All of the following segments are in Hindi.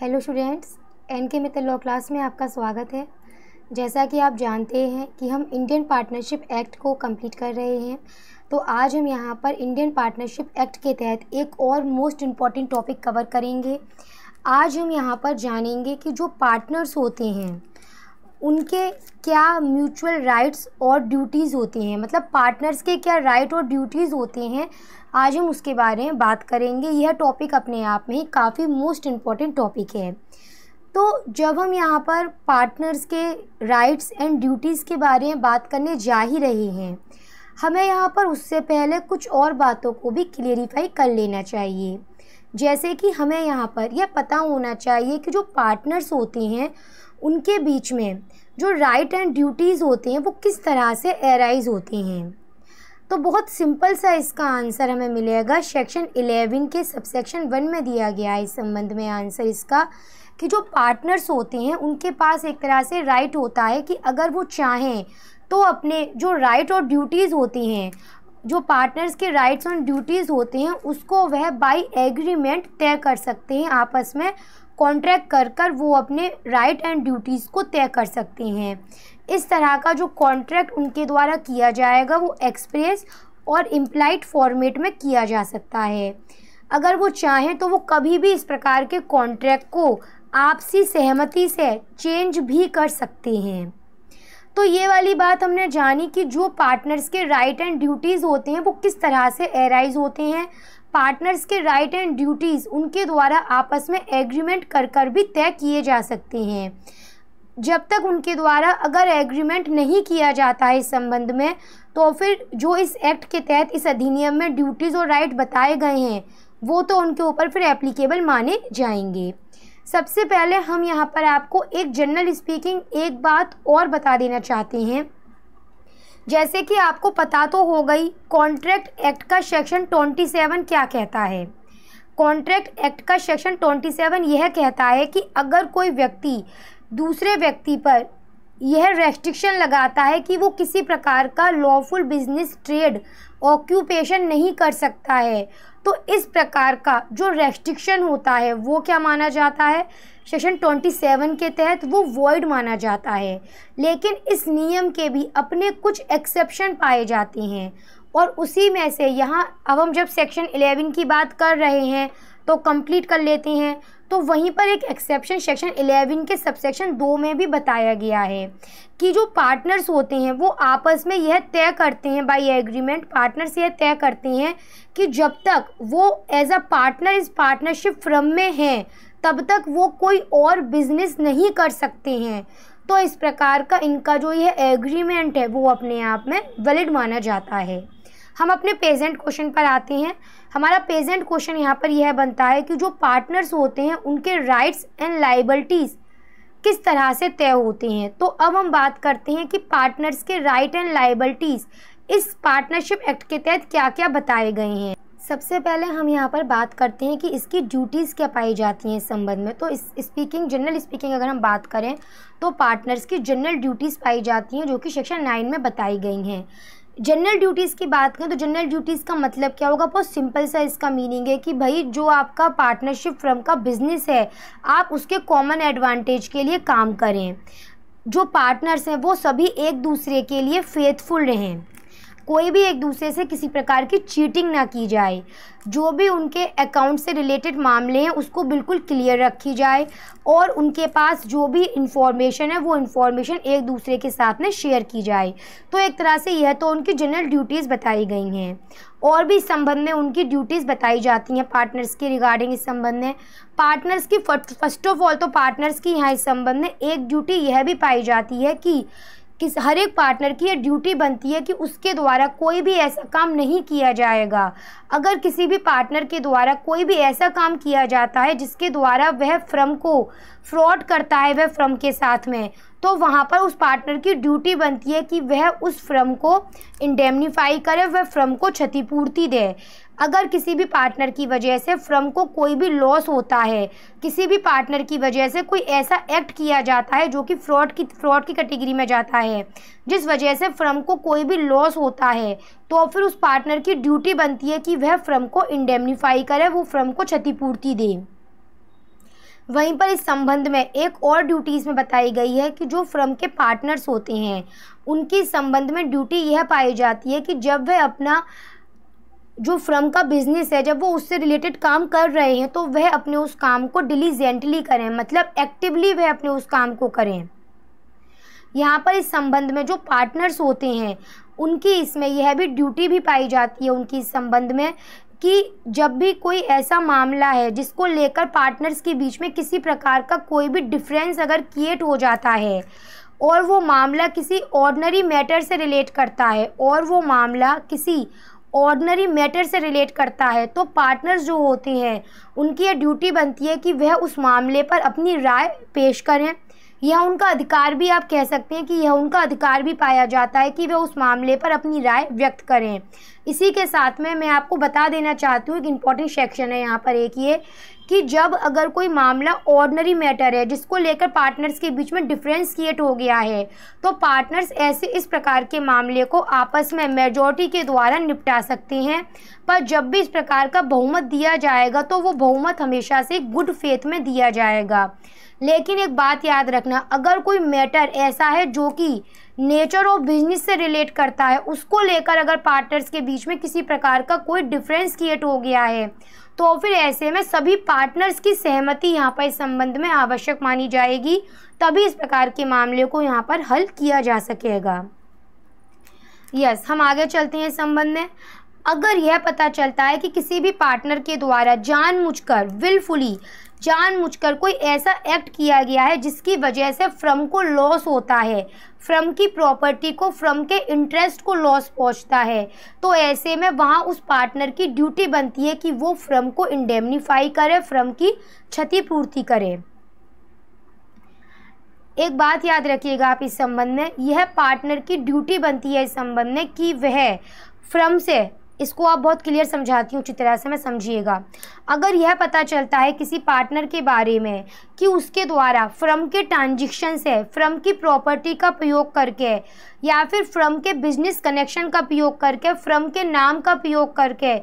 हेलो स्टूडेंट्स एन के मित्र लॉ क्लास में आपका स्वागत है जैसा कि आप जानते हैं कि हम इंडियन पार्टनरशिप एक्ट को कंप्लीट कर रहे हैं तो आज हम यहाँ पर इंडियन पार्टनरशिप एक्ट के तहत एक और मोस्ट इम्पॉर्टेंट टॉपिक कवर करेंगे आज हम यहाँ पर जानेंगे कि जो पार्टनर्स होते हैं उनके क्या म्यूचुअल राइट्स और ड्यूटीज़ होती हैं मतलब पार्टनर्स के क्या राइट और ड्यूटीज़ होते हैं आज हम उसके बारे में बात करेंगे यह टॉपिक अपने आप में ही काफ़ी मोस्ट इम्पॉर्टेंट टॉपिक है तो जब हम यहाँ पर पार्टनर्स के राइट्स एंड ड्यूटीज़ के बारे में बात करने जा ही रहे हैं हमें यहाँ पर उससे पहले कुछ और बातों को भी क्लियरिफाई कर लेना चाहिए जैसे कि हमें यहाँ पर यह पता होना चाहिए कि जो पार्टनर्स होते हैं उनके बीच में जो राइट एंड ड्यूटीज़ होते हैं वो किस तरह से एराइज होते हैं तो बहुत सिंपल सा इसका आंसर हमें मिलेगा सेक्शन इलेवन के सबसेक्शन वन में दिया गया है इस संबंध में आंसर इसका कि जो पार्टनर्स होते हैं उनके पास एक तरह से राइट होता है कि अगर वो चाहें तो अपने जो राइट और ड्यूटीज़ होती हैं जो पार्टनर्स के राइट्स और ड्यूटीज़ होते हैं उसको वह बाय एग्रीमेंट तय कर सकते हैं आपस में कॉन्ट्रैक्ट कर कर वो अपने राइट एंड ड्यूटीज़ को तय कर सकते हैं इस तरह का जो कॉन्ट्रैक्ट उनके द्वारा किया जाएगा वो एक्सप्रेस और इम्प्लाइड फॉर्मेट में किया जा सकता है अगर वो चाहें तो वो कभी भी इस प्रकार के कॉन्ट्रैक्ट को आपसी सहमति से चेंज भी कर सकते हैं तो ये वाली बात हमने जानी कि जो पार्टनर्स के राइट एंड ड्यूटीज़ होते हैं वो किस तरह से एराइज होते हैं पार्टनर्स के राइट एंड ड्यूटीज़ उनके द्वारा आपस में एग्रीमेंट कर कर भी तय किए जा सकते हैं जब तक उनके द्वारा अगर एग्रीमेंट नहीं किया जाता है इस संबंध में तो फिर जो इस एक्ट के तहत इस अधिनियम में ड्यूटीज़ और राइट बताए गए हैं वो तो उनके ऊपर फिर एप्लीकेबल माने जाएंगे सबसे पहले हम यहाँ पर आपको एक जनरल स्पीकिंग एक बात और बता देना चाहते हैं जैसे कि आपको पता तो हो गई कॉन्ट्रैक्ट एक्ट का सेक्शन 27 क्या कहता है कॉन्ट्रैक्ट एक्ट का सेक्शन 27 यह कहता है कि अगर कोई व्यक्ति दूसरे व्यक्ति पर यह रेस्ट्रिक्शन लगाता है कि वो किसी प्रकार का लॉफुल बिजनेस ट्रेड ऑक्यूपेशन नहीं कर सकता है तो इस प्रकार का जो रेस्ट्रिक्शन होता है वो क्या माना जाता है सेक्शन 27 के तहत वो वॉइड माना जाता है लेकिन इस नियम के भी अपने कुछ एक्सेप्शन पाए जाते हैं और उसी में से यहाँ अब हम जब सेक्शन 11 की बात कर रहे हैं तो कंप्लीट कर लेते हैं तो वहीं पर एक एक्सेप्शन सेक्शन इलेवन के सबसेक्शन दो में भी बताया गया है कि जो पार्टनर्स होते हैं वो आपस में यह तय करते हैं बाय एग्रीमेंट पार्टनर्स यह तय करते हैं कि जब तक वो एज अ पार्टनर इस पार्टनरशिप फ्रम में हैं तब तक वो कोई और बिजनेस नहीं कर सकते हैं तो इस प्रकार का इनका जो यह एग्रीमेंट है वो अपने आप में वैलिड माना जाता है हम अपने पेजेंट क्वेश्चन पर आते हैं हमारा पेजेंट क्वेश्चन यहाँ पर यह बनता है कि जो पार्टनर्स होते हैं उनके राइट्स एंड लाइबलिटीज़ किस तरह से तय होते हैं तो अब हम बात करते हैं कि पार्टनर्स के राइट एंड लाइबलिटीज़ इस पार्टनरशिप एक्ट के तहत क्या क्या बताए गए हैं सबसे पहले हम यहाँ पर बात करते हैं कि इसकी ड्यूटीज़ क्या पाई जाती हैं इस संबंध में तो स्पीकिंग जनरल स्पीकिंग अगर हम बात करें तो पार्टनर्स की जनरल ड्यूटीज़ पाई जाती हैं जो कि सेक्शन नाइन में बताई गई हैं जनरल ड्यूटीज़ की बात करें तो जनरल ड्यूटीज़ का मतलब क्या होगा बहुत सिंपल सा इसका मीनिंग है कि भाई जो आपका पार्टनरशिप फ्रम का बिजनेस है आप उसके कॉमन एडवांटेज के लिए काम करें जो पार्टनर्स हैं वो सभी एक दूसरे के लिए फेथफुल रहें कोई भी एक दूसरे से किसी प्रकार की चीटिंग ना की जाए जो भी उनके अकाउंट से रिलेटेड मामले हैं उसको बिल्कुल क्लियर रखी जाए और उनके पास जो भी इंफॉर्मेशन है वो इन्फॉर्मेशन एक दूसरे के साथ में शेयर की जाए तो एक तरह से यह तो उनकी जनरल ड्यूटीज़ बताई गई हैं और भी इस संबंध में उनकी ड्यूटीज़ बताई जाती हैं पार्टनर्स के रिगार्डिंग इस संबंध में पार्टनर्स की फर्स्ट ऑफ ऑल तो पार्टनर्स की यहाँ इस संबंध में एक ड्यूटी यह भी पाई जाती है कि किस हर एक पार्टनर की ये ड्यूटी बनती है कि उसके द्वारा कोई भी ऐसा काम नहीं किया जाएगा अगर किसी भी पार्टनर के द्वारा कोई भी ऐसा काम किया जाता है जिसके द्वारा वह फ्रम को फ्रॉड करता है वह फ्रम के साथ में तो वहाँ पर उस पार्टनर की ड्यूटी बनती है कि वह उस फ्रम को इंडेमनीफाई करे वह फ्रम को क्षतिपूर्ति दे अगर किसी भी पार्टनर की वजह से फ्रम को कोई भी लॉस होता है किसी भी पार्टनर की वजह से कोई ऐसा एक्ट किया जाता है जो कि फ्रॉड की फ्रॉड की कैटेगरी में जाता है जिस वजह से फ्रम को कोई भी लॉस होता है तो फिर उस पार्टनर की ड्यूटी बनती है कि वह फ्रम को इंडेमनीफाई करे वो फ्रम को क्षतिपूर्ति दे वहीं पर इस संबंध में एक और ड्यूटी इसमें बताई गई है कि जो फ्रम के पार्टनर्स होते हैं उनकी संबंध में ड्यूटी यह पाई जाती है कि जब वह अपना जो फ्रम का बिजनेस है जब वो उससे रिलेटेड काम कर रहे हैं तो वह अपने उस काम को डिलीजेंटली करें मतलब एक्टिवली वह अपने उस काम को करें यहाँ पर इस संबंध में जो पार्टनर्स होते हैं उनकी इसमें यह भी ड्यूटी भी पाई जाती है उनकी इस संबंध में कि जब भी कोई ऐसा मामला है जिसको लेकर पार्टनर्स के बीच में किसी प्रकार का कोई भी डिफरेंस अगर क्रिएट हो जाता है और वो मामला किसी ऑर्डनरी मैटर से रिलेट करता है और वो मामला किसी ऑर्डनरी मैटर से रिलेट करता है तो पार्टनर्स जो होते हैं उनकी ये ड्यूटी बनती है कि वह उस मामले पर अपनी राय पेश करें यह उनका अधिकार भी आप कह सकते हैं कि यह उनका अधिकार भी पाया जाता है कि वे उस मामले पर अपनी राय व्यक्त करें इसी के साथ में मैं आपको बता देना चाहती हूँ एक इम्पॉर्टेंट सेक्शन है यहाँ पर एक ये कि जब अगर कोई मामला ऑर्डनरी मैटर है जिसको लेकर पार्टनर्स के बीच में डिफरेंस क्रिएट हो गया है तो पार्टनर्स ऐसे इस प्रकार के मामले को आपस में मेजोरिटी के द्वारा निपटा सकते हैं पर जब भी इस प्रकार का बहुमत दिया जाएगा तो वो बहुमत हमेशा से गुड फेथ में दिया जाएगा लेकिन एक बात याद रखना अगर कोई मैटर ऐसा है जो कि नेचर और बिजनेस से रिलेट करता है उसको लेकर अगर पार्टनर्स के बीच में किसी प्रकार का कोई डिफरेंस क्रिएट हो गया है तो फिर ऐसे में सभी पार्टनर्स की सहमति यहाँ पर इस संबंध में आवश्यक मानी जाएगी तभी इस प्रकार के मामले को यहाँ पर हल किया जा सकेगा यस yes, हम आगे चलते हैं इस संबंध में अगर यह पता चलता है कि किसी भी पार्टनर के द्वारा जानबूझकर विलफुली जानबूझकर कोई ऐसा एक्ट किया गया है जिसकी वजह से फ्रम को लॉस होता है फ्रम की प्रॉपर्टी को फ्रम के इंटरेस्ट को लॉस पहुंचता है तो ऐसे में वहाँ उस पार्टनर की ड्यूटी बनती है कि वो फ्रम को इंडेमनीफाई करे फ्रम की क्षतिपूर्ति करे एक बात याद रखिएगा आप इस संबंध में यह पार्टनर की ड्यूटी बनती है इस संबंध में कि वह फ्रम से इसको आप बहुत क्लियर समझाती हूँ अच्छी तरह से मैं समझिएगा अगर यह पता चलता है किसी पार्टनर के बारे में कि उसके द्वारा फ्रम के ट्रांजेक्शन से फ्रम की प्रॉपर्टी का प्रयोग करके या फिर फ्रम के बिजनेस कनेक्शन का प्रयोग करके फ्रम के नाम का प्रयोग करके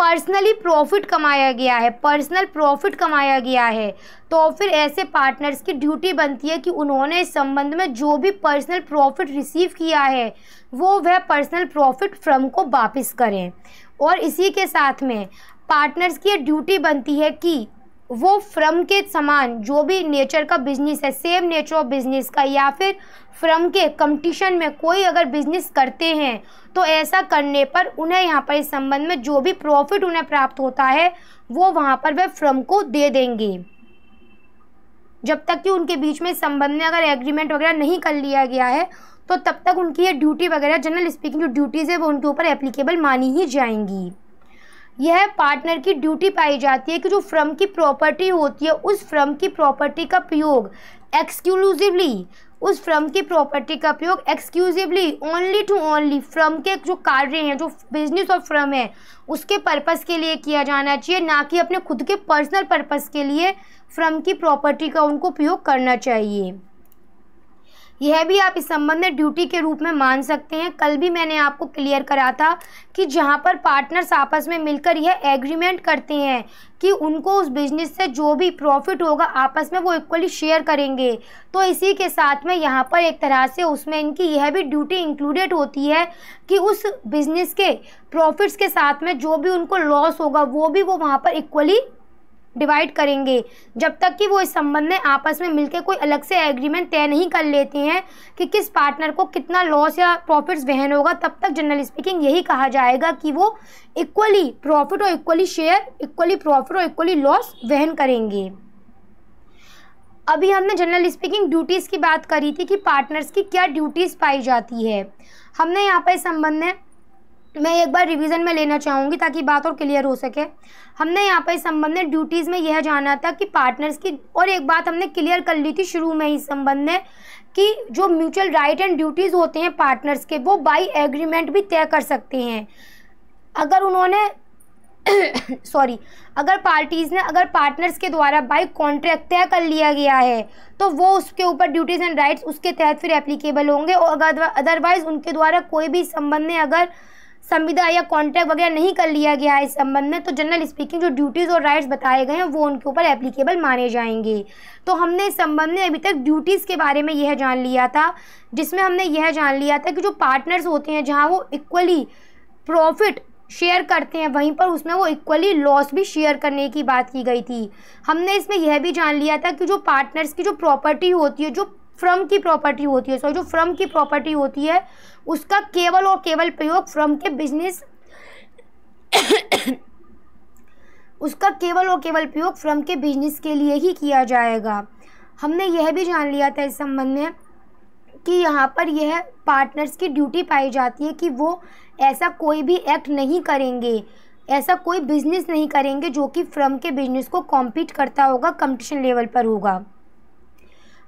पर्सनली प्रॉफिट कमाया गया है पर्सनल प्रॉफिट कमाया गया है तो फिर ऐसे पार्टनर्स की ड्यूटी बनती है कि उन्होंने इस संबंध में जो भी पर्सनल प्रॉफिट रिसीव किया है वो वह पर्सनल प्रॉफिट फ्रम को वापस करें और इसी के साथ में पार्टनर्स की ड्यूटी बनती है कि वो फ्रम के समान जो भी नेचर का बिजनेस है सेम नेचर ऑफ बिजनेस का या फिर फ्रम के कंपटीशन में कोई अगर बिजनेस करते हैं तो ऐसा करने पर उन्हें यहाँ पर इस संबंध में जो भी प्रॉफिट उन्हें प्राप्त होता है वो वहाँ पर वह फ्रम को दे देंगे जब तक कि उनके बीच में संबंध में अगर एग्रीमेंट वगैरह नहीं कर लिया गया है तो तब तक उनकी ये ड्यूटी वगैरह जनरल स्पीकिंग जो ड्यूटीज़ है वो उनके ऊपर एप्लीकेबल मानी ही जाएंगी यह पार्टनर की ड्यूटी पाई जाती है कि जो फ्रम की प्रॉपर्टी होती है उस फ्रम की प्रॉपर्टी का प्रयोग एक्सक्लूसिवली उस फ्रम की प्रॉपर्टी का प्रयोग exclusively only to only firm के जो कार्य हैं जो बिजनेस और फ्रम है उसके पर्पस के लिए किया जाना चाहिए ना कि अपने खुद के पर्सनल पर्पस के लिए फ्रम की प्रॉपर्टी का उनको प्रयोग करना चाहिए यह भी आप इस संबंध में ड्यूटी के रूप में मान सकते हैं कल भी मैंने आपको क्लियर करा था कि जहाँ पर पार्टनर्स आपस में मिलकर यह एग्रीमेंट करते हैं कि उनको उस बिजनेस से जो भी प्रॉफिट होगा आपस में वो इक्वली शेयर करेंगे तो इसी के साथ में यहाँ पर एक तरह से उसमें इनकी यह भी ड्यूटी इंक्लूडेड होती है कि उस बिज़नेस के प्रॉफिट्स के साथ में जो भी उनको लॉस होगा वो भी वो वहाँ पर इक्वली डिवाइड करेंगे जब तक कि वो इस संबंध में आपस में मिलकर कोई अलग से एग्रीमेंट तय नहीं कर लेते हैं कि किस पार्टनर को कितना लॉस या प्रॉफिट्स वहन होगा तब तक जनरल स्पीकिंग यही कहा जाएगा कि वो इक्वली प्रॉफिट और इक्वली शेयर इक्वली प्रॉफिट और इक्वली लॉस वहन करेंगे अभी हमने जनरल स्पीकिंग ड्यूटीज़ की बात करी थी कि पार्टनर्स की क्या ड्यूटीज़ पाई जाती है हमने यहाँ पर इस संबंध में मैं एक बार रिवीजन में लेना चाहूँगी ताकि बात और क्लियर हो सके हमने यहाँ पर इस संबंध में ड्यूटीज़ में यह जाना था कि पार्टनर्स की और एक बात हमने क्लियर कर ली थी शुरू में ही संबंध में कि जो म्यूचुअल राइट एंड ड्यूटीज़ होते हैं पार्टनर्स के वो बाई एग्रीमेंट भी तय कर सकते हैं अगर उन्होंने सॉरी अगर पार्टीज़ ने अगर पार्टनर्स के द्वारा बाई कॉन्ट्रैक्ट तय कर लिया गया है तो वो उसके ऊपर ड्यूटीज़ एंड राइट्स उसके तहत फिर एप्लीकेबल होंगे और अगर अदरवाइज़ उनके द्वारा कोई भी संबंध में अगर संविदा या कॉन्ट्रैक्ट वगैरह नहीं कर लिया गया है इस संबंध में तो जनरल स्पीकिंग जो ड्यूटीज़ और राइट्स बताए गए हैं वो उनके ऊपर एप्लीकेबल माने जाएंगे तो हमने इस संबंध में अभी तक ड्यूटीज़ के बारे में यह जान लिया था जिसमें हमने यह जान लिया था कि जो पार्टनर्स होते हैं जहाँ वो इक्वली प्रॉफिट शेयर करते हैं वहीं पर उसमें वो इक्वली लॉस भी शेयर करने की बात की गई थी हमने इसमें यह भी जान लिया था कि जो पार्टनर्स की जो प्रॉपर्टी होती है जो फ्रम की प्रॉपर्टी होती है सॉरी जो फ्रम की प्रॉपर्टी होती है उसका केवल और केवल प्रयोग फ्रम के बिजनेस उसका केवल और केवल प्रयोग फ्रम के बिजनेस के लिए ही किया जाएगा हमने यह भी जान लिया था इस संबंध में कि यहाँ पर यह पार्टनर्स की ड्यूटी पाई जाती है कि वो ऐसा कोई भी एक्ट नहीं करेंगे ऐसा कोई बिजनेस नहीं करेंगे जो कि फ्रम के बिजनेस को कॉम्पीट करता होगा कंपटीशन लेवल पर होगा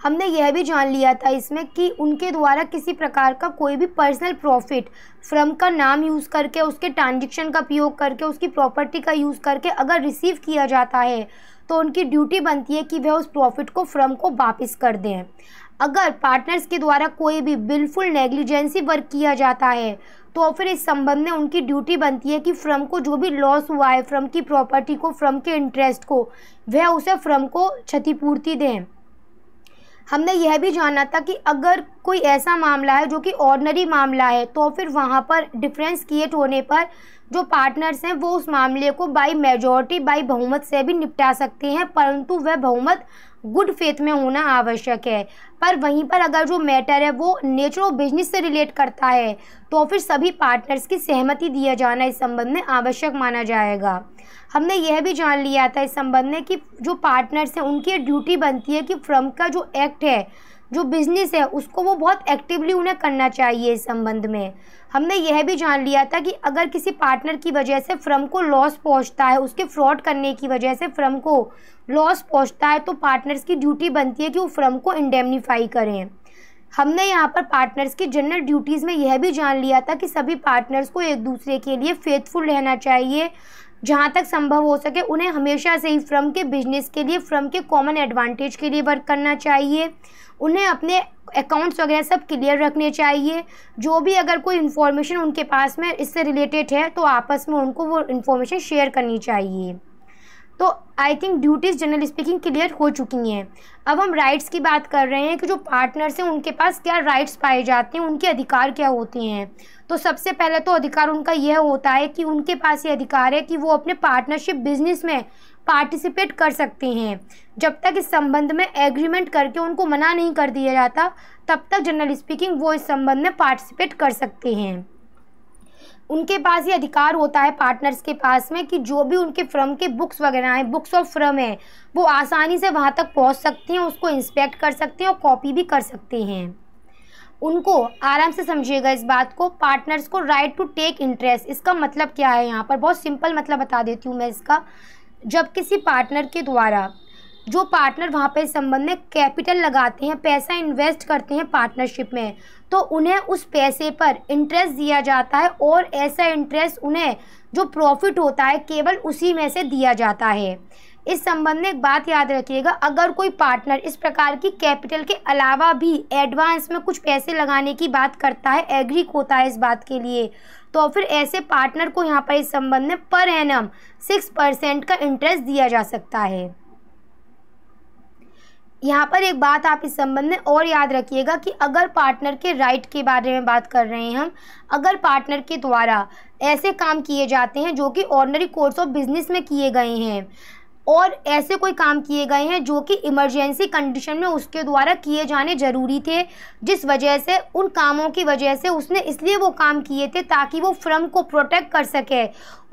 हमने यह भी जान लिया था इसमें कि उनके द्वारा किसी प्रकार का कोई भी पर्सनल प्रॉफिट फ्रम का नाम यूज़ करके उसके ट्रांजेक्शन का उपयोग करके उसकी प्रॉपर्टी का यूज़ करके अगर रिसीव किया जाता है तो उनकी ड्यूटी बनती है कि वह उस प्रॉफिट को फ्रम को वापस कर दें अगर पार्टनर्स के द्वारा कोई भी बिलफुल नेग्लिजेंसी वर्क किया जाता है तो फिर इस संबंध में उनकी ड्यूटी बनती है कि फ्रम को जो भी लॉस हुआ है फ्रम की प्रॉपर्टी को फ्रम के इंटरेस्ट को वह उसे फ्रम को क्षतिपूर्ति दें हमने यह भी जाना था कि अगर कोई ऐसा मामला है जो कि ऑर्डनरी मामला है तो फिर वहाँ पर डिफरेंस क्रिएट होने पर जो पार्टनर्स हैं वो उस मामले को बाई मेजॉरिटी बाई बहुमत से भी निपटा सकते हैं परंतु वह बहुमत गुड फेथ में होना आवश्यक है पर वहीं पर अगर जो मैटर है वो नेचर ऑफ बिजनेस से रिलेट करता है तो फिर सभी पार्टनर्स की सहमति दिया जाना इस संबंध में आवश्यक माना जाएगा हमने यह भी जान लिया था इस संबंध में कि जो पार्टनर्स हैं उनकी ड्यूटी बनती है कि फ्रम का जो एक्ट है जो बिज़नेस है उसको वो बहुत एक्टिवली उन्हें करना चाहिए इस संबंध में हमने यह भी जान लिया था कि अगर किसी पार्टनर की वजह से फ्रम को लॉस पहुंचता है उसके फ्रॉड करने की वजह से फ्रम को लॉस पहुंचता है तो पार्टनर्स की ड्यूटी बनती है कि वो फ्रम को इंडेमनीफाई करें हमने यहाँ पर पार्टनर्स की जनरल ड्यूटीज़ में यह भी जान लिया था कि सभी पार्टनर्स को एक दूसरे के लिए फेथफुल रहना चाहिए जहाँ तक संभव हो सके उन्हें हमेशा से ही फ्रम के बिजनेस के लिए फ्रम के कॉमन एडवांटेज के लिए वर्क करना चाहिए उन्हें अपने अकाउंट्स वगैरह सब क्लियर रखने चाहिए जो भी अगर कोई इन्फॉर्मेशन उनके पास में इससे रिलेटेड है तो आपस में उनको वो इन्फॉर्मेशन शेयर करनी चाहिए तो I think duties general speaking clear हो चुकी हैं अब हम राइट्स की बात कर रहे हैं कि जो पार्टनर्स हैं उनके पास क्या राइट्स पाए जाते हैं उनके अधिकार क्या होते हैं तो सबसे पहले तो अधिकार उनका यह होता है कि उनके पास ये अधिकार है कि वो अपने पार्टनरशिप बिजनेस में पार्टिसिपेट कर सकते हैं जब तक इस संबंध में एग्रीमेंट करके उनको मना नहीं कर दिया जाता तब तक जनरल स्पीकिंग वो इस संबंध में पार्टिसिपेट कर सकते हैं उनके पास ये अधिकार होता है पार्टनर्स के पास में कि जो भी उनके फर्म के बुक्स वगैरह हैं बुक्स ऑफ फर्म है वो आसानी से वहाँ तक पहुँच सकते हैं उसको इंस्पेक्ट कर सकते हैं और कॉपी भी कर सकते हैं उनको आराम से समझिएगा इस बात को पार्टनर्स को राइट टू टेक इंटरेस्ट इसका मतलब क्या है यहाँ पर बहुत सिंपल मतलब बता देती हूँ मैं इसका जब किसी पार्टनर के द्वारा जो पार्टनर वहाँ पे संबंध में कैपिटल लगाते हैं पैसा इन्वेस्ट करते हैं पार्टनरशिप में तो उन्हें उस पैसे पर इंटरेस्ट दिया जाता है और ऐसा इंटरेस्ट उन्हें जो प्रॉफिट होता है केवल उसी में से दिया जाता है इस संबंध में एक बात याद रखिएगा अगर कोई पार्टनर इस प्रकार की कैपिटल के अलावा भी एडवांस में कुछ पैसे लगाने की बात करता है एग्री होता है इस बात के लिए तो फिर ऐसे पार्टनर को यहाँ पर इस संबंध में पर एनम सिक्स परसेंट का इंटरेस्ट दिया जा सकता है यहाँ पर एक बात आप इस संबंध में और याद रखिएगा कि अगर पार्टनर के राइट के बारे में बात कर रहे हैं हम अगर पार्टनर के द्वारा ऐसे काम किए जाते हैं जो कि ऑर्डनरी कोर्स ऑफ बिजनेस में किए गए हैं और ऐसे कोई काम किए गए हैं जो कि इमरजेंसी कंडीशन में उसके द्वारा किए जाने ज़रूरी थे जिस वजह से उन कामों की वजह से उसने इसलिए वो काम किए थे ताकि वो फ्रम को प्रोटेक्ट कर सके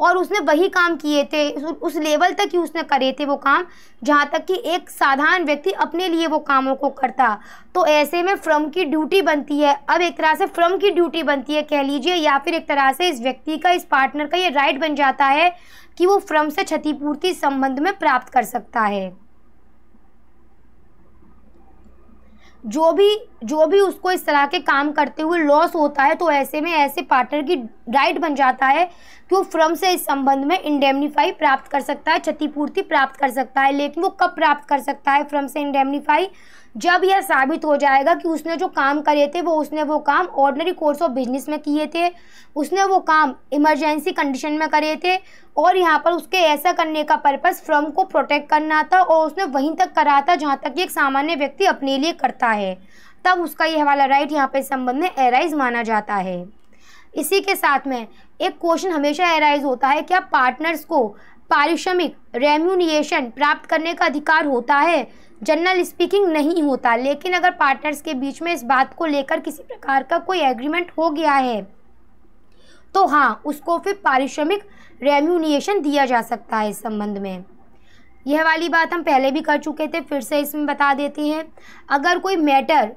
और उसने वही काम किए थे उस लेवल तक ही उसने करे थे वो काम जहाँ तक कि एक साधारण व्यक्ति अपने लिए वो कामों को करता तो ऐसे में फ्रम की ड्यूटी बनती है अब एक तरह से फ्रम की ड्यूटी बनती है कह लीजिए या फिर एक तरह से इस व्यक्ति का इस पार्टनर का ये राइट बन जाता है कि वो फर्म से क्षतिपूर्ति संबंध में प्राप्त कर सकता है जो भी जो भी उसको इस तरह के काम करते हुए लॉस होता है तो ऐसे में ऐसे पार्टनर की राइट बन जाता है कि वो फ्रम से इस संबंध में इंडेमनीफाई प्राप्त कर सकता है क्षतिपूर्ति प्राप्त कर सकता है लेकिन वो कब प्राप्त कर सकता है फ्रम से इंडेमनीफाई जब यह साबित हो जाएगा कि उसने जो काम करे थे वो उसने वो काम ऑर्डनरी कोर्स ऑफ बिजनेस में किए थे उसने वो काम इमरजेंसी कंडीशन में करे थे और यहाँ पर उसके ऐसा करने का पर्पस फ्रम को प्रोटेक्ट करना था और उसने वहीं तक करा था जहाँ तक एक सामान्य व्यक्ति अपने लिए करता है तब उसका यह वाला राइट यहाँ पर संबंध में एराइज माना जाता है इसी के साथ में एक क्वेश्चन हमेशा एराइज होता है क्या पार्टनर्स को पारिश्रमिक रेम्यूनिएशन प्राप्त करने का अधिकार होता है जनरल स्पीकिंग नहीं होता लेकिन अगर पार्टनर्स के बीच में इस बात को लेकर किसी प्रकार का कोई एग्रीमेंट हो गया है तो हाँ उसको फिर पारिश्रमिक रेम्यूनिएशन दिया जा सकता है इस संबंध में यह वाली बात हम पहले भी कर चुके थे फिर से इसमें बता देते हैं अगर कोई मैटर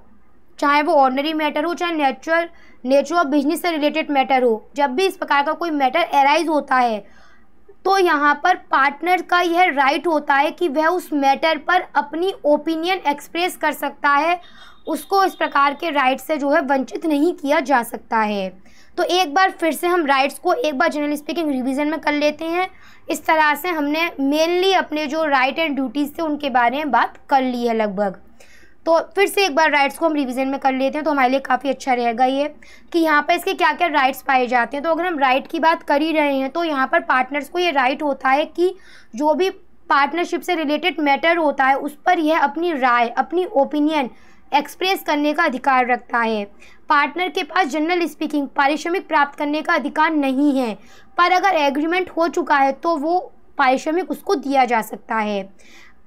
चाहे वो ऑर्डनरी मैटर हो चाहे नेचुरल नेचुरल बिजनेस से रिलेटेड मैटर हो जब भी इस प्रकार का कोई मैटर एराइज होता है तो यहाँ पर पार्टनर का यह राइट होता है कि वह उस मैटर पर अपनी ओपिनियन एक्सप्रेस कर सकता है उसको इस प्रकार के राइट से जो है वंचित नहीं किया जा सकता है तो एक बार फिर से हम राइट्स को एक बार जनरल स्पीकिंग रिवीजन में कर लेते हैं इस तरह से हमने मेनली अपने जो राइट एंड ड्यूटीज़ थे उनके बारे में बात कर ली है लगभग तो फिर से एक बार राइट्स को हम रिवीजन में कर लेते हैं तो हमारे लिए काफ़ी अच्छा रहेगा ये कि यहाँ पर इसके क्या क्या राइट्स पाए जाते हैं तो अगर हम राइट की बात कर ही रहे हैं तो यहाँ पर पार्टनर्स को ये राइट होता है कि जो भी पार्टनरशिप से रिलेटेड मैटर होता है उस पर यह अपनी राय अपनी ओपिनियन एक्सप्रेस करने का अधिकार रखता है पार्टनर के पास जनरल स्पीकिंग पारिश्रमिक प्राप्त करने का अधिकार नहीं है पर अगर एग्रीमेंट हो चुका है तो वो पारिश्रमिक उसको दिया जा सकता है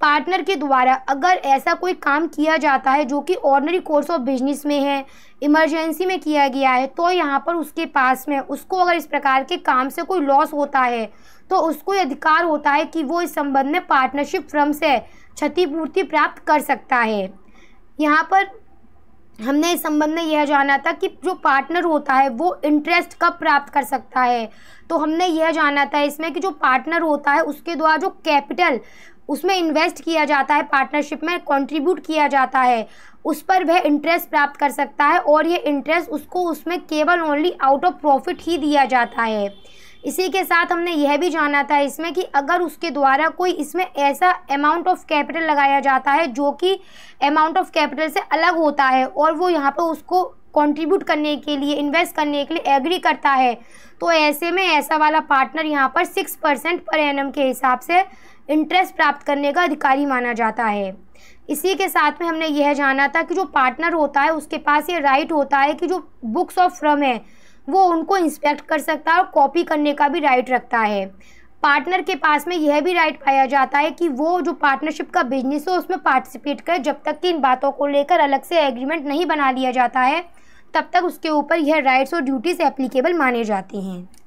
पार्टनर के द्वारा अगर ऐसा कोई काम किया जाता है जो कि ऑर्डनरी कोर्स ऑफ बिजनेस में है इमरजेंसी में किया गया है तो यहाँ पर उसके पास में उसको अगर इस प्रकार के काम से कोई लॉस होता है तो उसको अधिकार होता है कि वो इस संबंध में पार्टनरशिप फ्रम से क्षतिपूर्ति प्राप्त कर सकता है यहाँ पर हमने इस संबंध में यह जाना था कि जो पार्टनर होता है वो इंटरेस्ट कब प्राप्त कर सकता है तो हमने यह जाना था इसमें कि जो पार्टनर होता है उसके द्वारा जो कैपिटल उसमें इन्वेस्ट किया जाता है पार्टनरशिप में कंट्रीब्यूट किया जाता है उस पर वह इंटरेस्ट प्राप्त कर सकता है और यह इंटरेस्ट उसको उसमें केवल ओनली आउट ऑफ प्रॉफिट ही दिया जाता है इसी के साथ हमने यह भी जाना था इसमें कि अगर उसके द्वारा कोई इसमें ऐसा अमाउंट ऑफ कैपिटल लगाया जाता है जो कि अमाउंट ऑफ कैपिटल से अलग होता है और वो यहाँ पर उसको कंट्रीब्यूट करने के लिए इन्वेस्ट करने के लिए एग्री करता है तो ऐसे में ऐसा वाला पार्टनर यहाँ पर सिक्स परसेंट पर एन के हिसाब से इंटरेस्ट प्राप्त करने का अधिकारी माना जाता है इसी के साथ में हमने यह जाना था कि जो पार्टनर होता है उसके पास ये राइट होता है कि जो बुक्स ऑफ फ्रम है वो उनको इंस्पेक्ट कर सकता है और कॉपी करने का भी राइट रखता है पार्टनर के पास में यह भी राइट पाया जाता है कि वो जो पार्टनरशिप का बिजनेस हो उसमें पार्टिसिपेट करे जब तक कि इन बातों को लेकर अलग से एग्रीमेंट नहीं बना लिया जाता है तब तक उसके ऊपर यह राइट्स और ड्यूटीज़ एप्लीकेबल माने जाते हैं